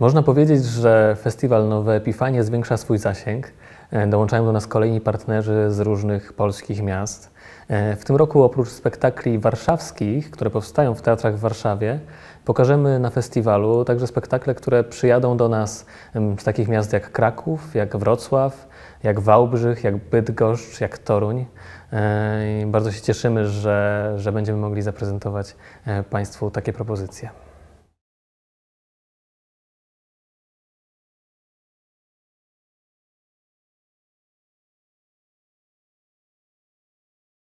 Można powiedzieć, że festiwal Nowe Epifanie zwiększa swój zasięg. E, dołączają do nas kolejni partnerzy z różnych polskich miast. E, w tym roku oprócz spektakli warszawskich, które powstają w teatrach w Warszawie, pokażemy na festiwalu także spektakle, które przyjadą do nas z takich miast jak Kraków, jak Wrocław, jak Wałbrzych, jak Bydgoszcz, jak Toruń. E, I bardzo się cieszymy, że, że będziemy mogli zaprezentować Państwu takie propozycje.